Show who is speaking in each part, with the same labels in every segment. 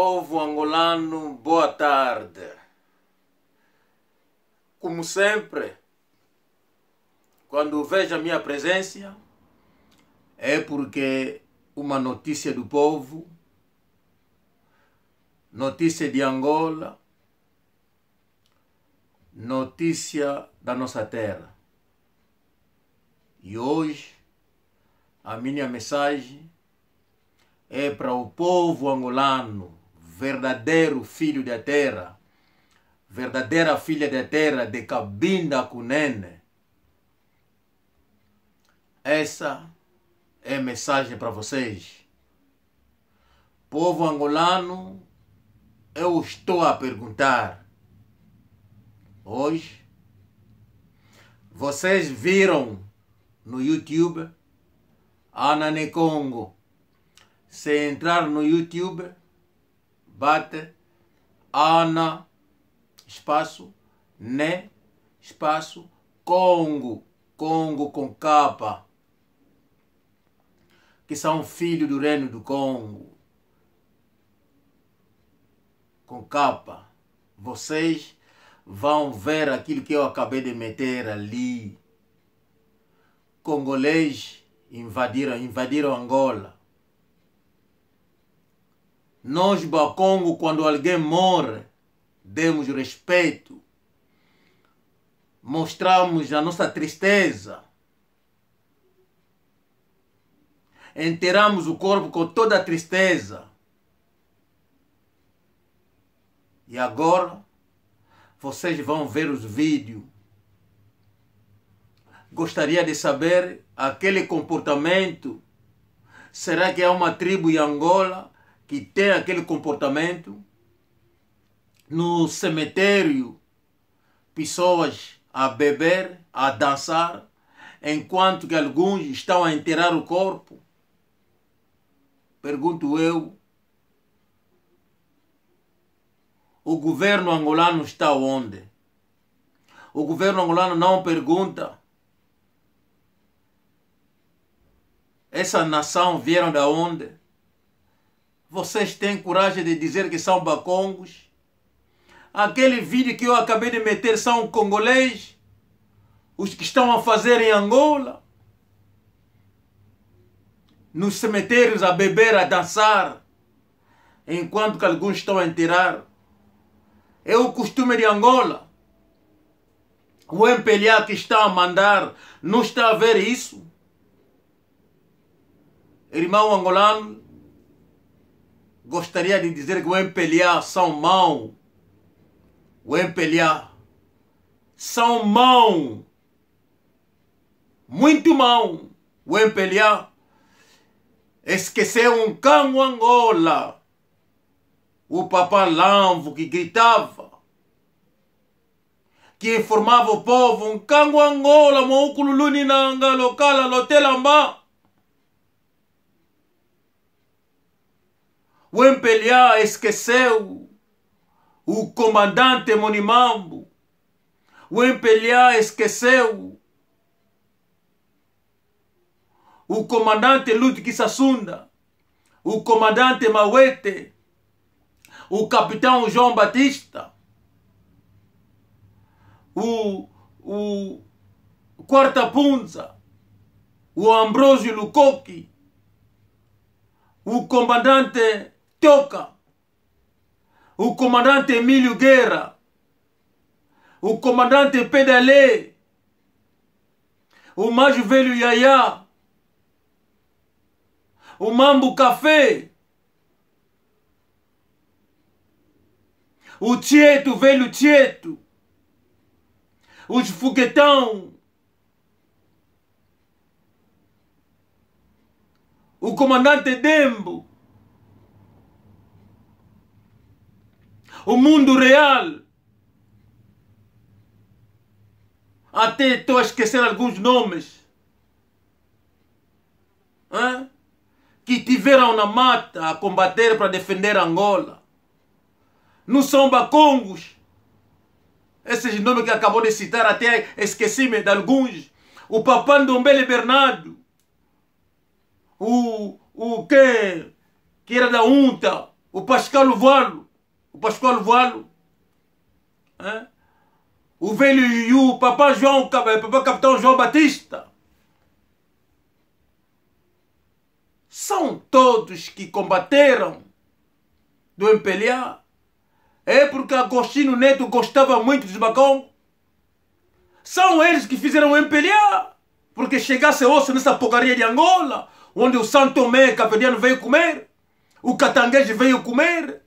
Speaker 1: povo angolano, boa tarde. Como sempre, quando vejo a minha presença, é porque uma notícia do povo, notícia de Angola, notícia da nossa terra. E hoje, a minha mensagem é para o povo angolano, verdadeiro filho da terra, verdadeira filha da terra de Cabinda Cunene. Essa é a mensagem para vocês. Povo angolano, eu estou a perguntar. Hoje, vocês viram no YouTube Ana Congo. Se entrar no YouTube, bate, ana, espaço, né, espaço, Congo, Congo com capa, que são filhos do reino do Congo, com capa. Vocês vão ver aquilo que eu acabei de meter ali. Congolês invadiram, invadiram Angola. Nós, Bacongo, quando alguém morre, demos respeito, mostramos a nossa tristeza, enterramos o corpo com toda a tristeza. E agora, vocês vão ver os vídeos. Gostaria de saber aquele comportamento. Será que há é uma tribo em Angola que tem aquele comportamento. No cemitério, pessoas a beber, a dançar, enquanto que alguns estão a enterrar o corpo. Pergunto eu, o governo angolano está onde? O governo angolano não pergunta. Essa nação vieram da onde? Vocês têm coragem de dizer que são bacongos? Aquele vídeo que eu acabei de meter são congolês? Os que estão a fazer em Angola? Nos cemitérios a beber, a dançar, enquanto que alguns estão a enterrar. É o costume de Angola. O MPLA que está a mandar não está a ver isso? Irmão angolano, gostaria de dizer que o MPLA são mão. O MPLA são mão. Muito mão. O MPLA esqueceu um cão Angola. O papá Lambo que gritava. Que informava o povo, um cango Angola, moukululuni na Angola, lotela mão. o MPLA esqueceu o comandante Monimambo. O MPLA esqueceu o comandante Ludwig Sassunda, o comandante Mauete, o capitão João Batista, o, o Quarta Punza, o Ambrosio Lukoki, o comandante toka o comandante Emílio Guerra, o comandante Pedalé, o mais velho Yaya, o Mambo Café, o Tieto, velho Tieto, os Foguetão, o comandante Dembo, o mundo real. Até estou a esquecer alguns nomes hein? que tiveram na mata a combater para defender Angola. Não são bacongos. Esses nomes que acabou de citar, até esqueci-me de alguns. O Papandombele Bernardo. O, o que, que era da UNTA. O Pascal Valo o Pascoal Voalo, hein? o velho Yu, o Papa João, eh, Papai Capitão João Batista. São todos que combateram do MPLA. É porque Agostinho Neto gostava muito dos Macombo. São eles que fizeram o MPLA. Porque chegasse osso nessa porcaria de Angola, onde o Santo Tomé Capediano veio comer, o Catanguejo veio comer,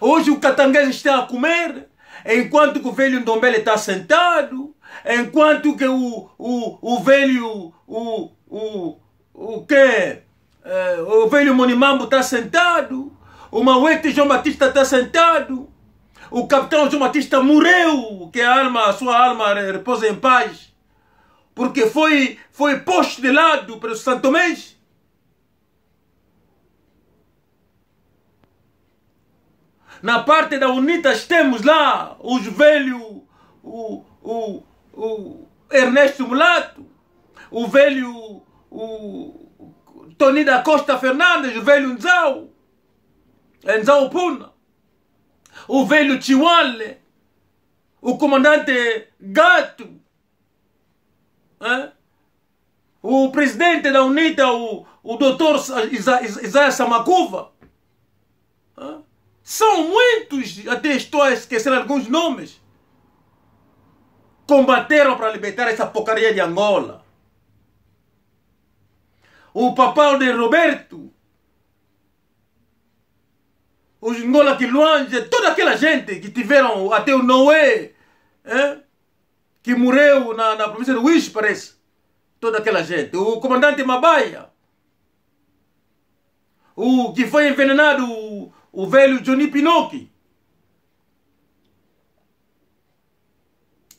Speaker 1: Hoje o catanguense está a comer, enquanto que o velho Ndombele está sentado, enquanto que o, o, o velho. O, o, o que? Eh, o velho Monimambo está sentado, o Mauete João Batista está sentado, o capitão João Batista morreu, que a alma, a sua alma repousa em paz, porque foi, foi posto de lado pelo Santo Mês. Na parte da UNITAS temos lá os velho o, o, o Ernesto Mulato, o velho o Tony da Costa Fernandes, o velho Nzau, Nzau Puna, o velho Chiwale, o comandante Gato, hein? o presidente da UNITA, o, o doutor Isaias Samacuva. Hein? São muitos, até estou a esquecer alguns nomes, combateram para libertar essa porcaria de Angola. O papão de Roberto, os Ngola longe toda aquela gente que tiveram, até o Noé, que morreu na, na província de Wish, parece. Toda aquela gente. O comandante Mabaia, o que foi envenenado, o velho Johnny Pinocchio.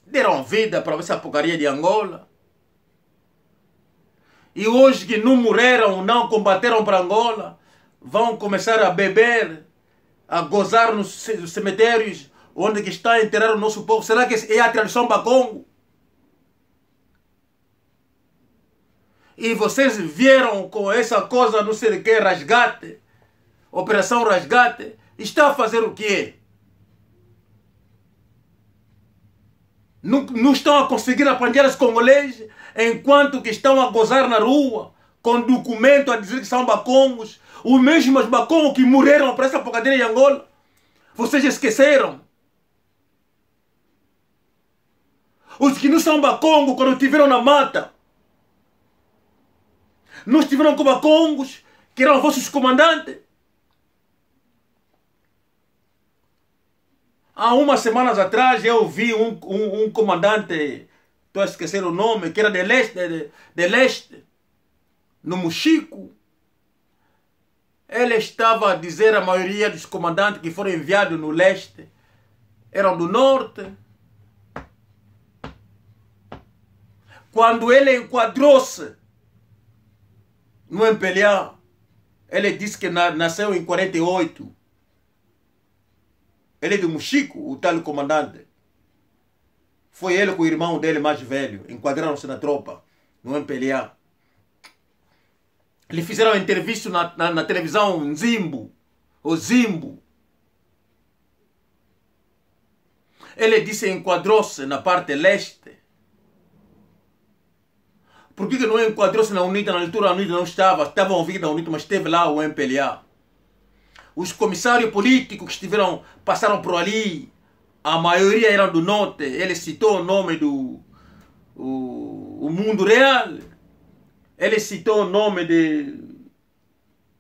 Speaker 1: Deram vida para essa porcaria de Angola. E hoje que não morreram, não combateram para Angola, vão começar a beber, a gozar nos cemitérios onde que está enterrado o nosso povo. Será que é a tradição Congo E vocês vieram com essa coisa, não sei de que, rasgate, Operação Rasgate, está a fazer o quê? Não, não estão a conseguir apanhar os congoleses enquanto que estão a gozar na rua com documento a dizer que são bacongos, os mesmos bacongos que morreram para essa porcadeira em Angola. Vocês esqueceram? Os que não são bacongos quando estiveram na mata. Não estiveram com bacongos, que eram vossos comandantes. Há umas semanas atrás eu vi um, um, um comandante, estou a esquecer o nome, que era de leste, de, de leste no Muxico Ele estava a dizer a maioria dos comandantes que foram enviados no leste eram do norte. Quando ele enquadrou-se no Empelhar, ele disse que nasceu em 48 ele é de Muxico, o tal comandante. Foi ele com o irmão dele mais velho. Enquadraram-se na tropa, no MPLA. Lhe fizeram entrevista na, na, na televisão Zimbo. O Zimbo. Ele disse enquadrou-se na parte leste. Por que, que não enquadrou-se na UNITA? Na altura a UNITA não estava. Estava ouvindo a UNITA, mas esteve lá o MPLA. Os comissários políticos que estiveram, passaram por ali, a maioria eram do norte. Ele citou o nome do o, o mundo real. Ele citou o nome de.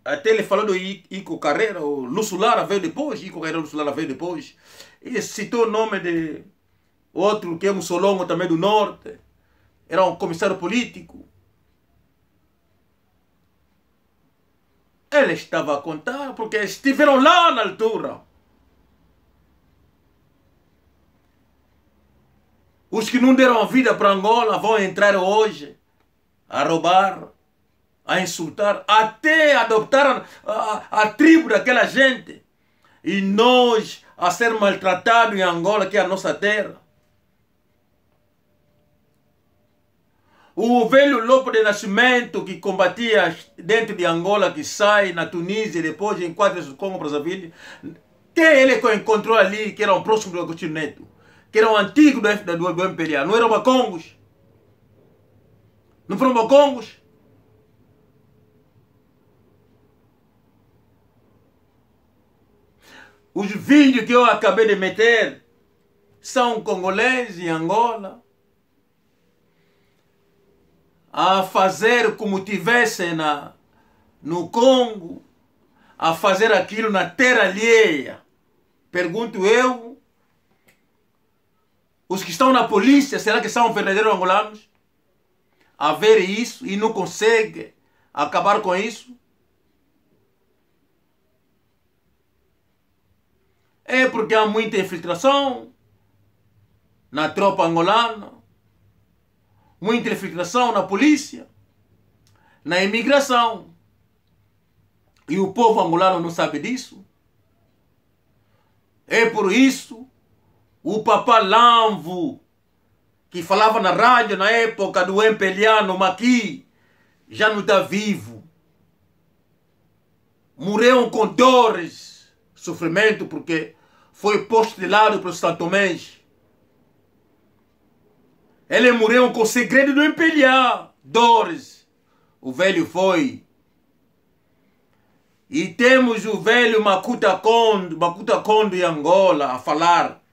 Speaker 1: Até ele falou do Ico Carreira, o Lúcio Lara veio depois, Ico Carreira Lúcio Lara veio depois. Ele citou o nome de outro que é solongo também do norte. Era um comissário político. Ele estava a contar porque estiveram lá na altura. Os que não deram a vida para Angola vão entrar hoje a roubar, a insultar, até adoptar a, a, a tribo daquela gente. E nós a ser maltratados em Angola, que é a nossa terra. O velho Lopo de Nascimento que combatia dentro de Angola, que sai na Tunísia e depois enquadra do Congo Brazzaville, quem ele que encontrou ali, que era um próximo do Agostinho Neto, que era um antigo do, do, do MPLA, não eram bacongos? Não foram bacongos? Os vídeos que eu acabei de meter são congoleses em Angola, a fazer como tivesse na, no Congo, a fazer aquilo na terra alheia. Pergunto eu, os que estão na polícia, será que são verdadeiros angolanos? A ver isso e não consegue acabar com isso? É porque há muita infiltração na tropa angolana muita infiltração na polícia, na imigração. E o povo angolano não sabe disso. É por isso o papá Lamvo, que falava na rádio na época do Empeliano Maqui, já não está vivo. Morreu com dores, sofrimento, porque foi postulado para o Santo Mês eles morreram com o segredo do empilhar dores. O velho foi. E temos o velho Makuta Kondo, Makuta Kondo em Angola a falar.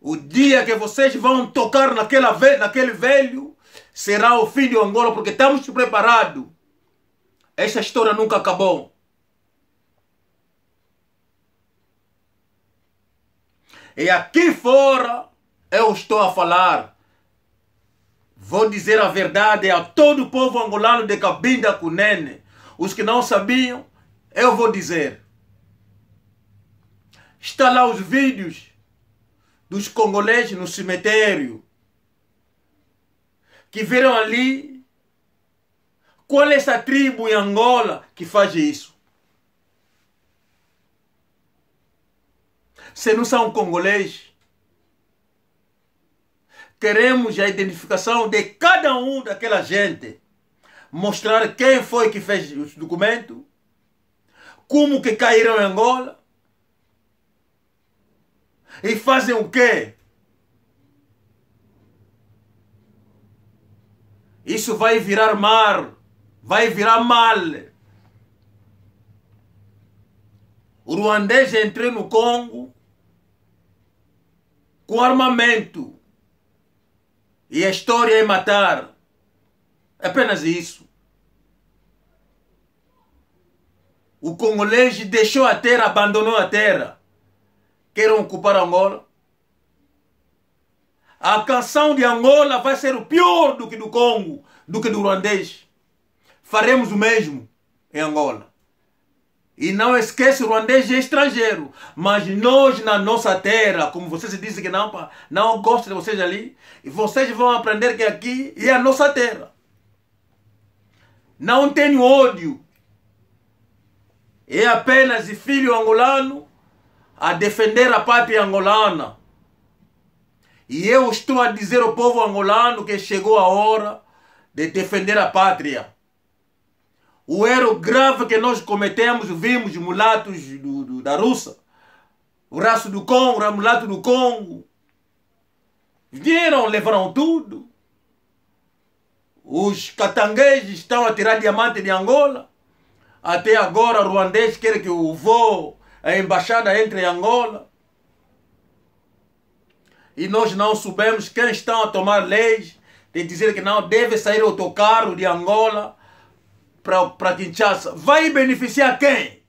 Speaker 1: O dia que vocês vão tocar naquela, naquele velho será o fim de Angola, porque estamos preparados. Esta história nunca acabou. E aqui fora, eu estou a falar. Vou dizer a verdade a todo o povo angolano de Cabinda Cunene. Os que não sabiam, eu vou dizer. Está lá os vídeos dos congoleses no cemitério. Que viram ali qual é essa tribo em Angola que faz isso. Se não são congoleses, queremos a identificação de cada um daquela gente. Mostrar quem foi que fez os documentos, como que caíram em Angola e fazem o quê? Isso vai virar mar, vai virar mal. O ruandês entrou no Congo com armamento e a história é matar. É apenas isso. O congolês deixou a terra, abandonou a terra. Querem ocupar Angola? A canção de Angola vai ser pior do que do Congo, do que do ruandês. Faremos o mesmo em Angola. E não esquece, o ruandês é estrangeiro. Mas nós, na nossa terra, como vocês dizem que não, não gosto de vocês ali, vocês vão aprender que aqui é a nossa terra. Não tenho ódio. É apenas filho angolano a defender a pátria angolana. E eu estou a dizer ao povo angolano que chegou a hora de defender a pátria. O erro grave que nós cometemos, vimos mulatos do, do, da Rússia, o raço do Congo, o mulato do Congo. Vieram, levaram tudo. Os catangueses estão a tirar diamante de Angola. Até agora, o ruandês quer que o voo, a embaixada entre em Angola. E nós não sabemos quem estão a tomar leis de dizer que não deve sair o autocarro de Angola para Kinshasa, vai beneficiar quem?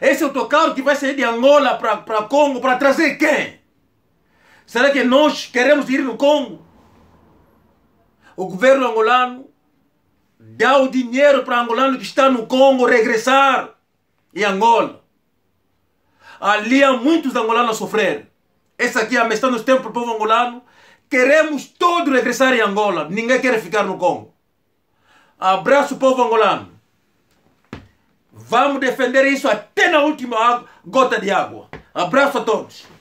Speaker 1: Esse autocarro que vai sair de Angola para Congo, para trazer quem? Será que nós queremos ir no Congo? O governo angolano dá o dinheiro para angolano que está no Congo regressar em Angola. Ali há muitos angolanos a sofrer. Essa aqui é a mensagem tempo para o povo angolano. Queremos todos regressar em Angola. Ninguém quer ficar no Congo. Abraça o povo angolano. Vamos defender isso até na última gota de água. Abraço a todos.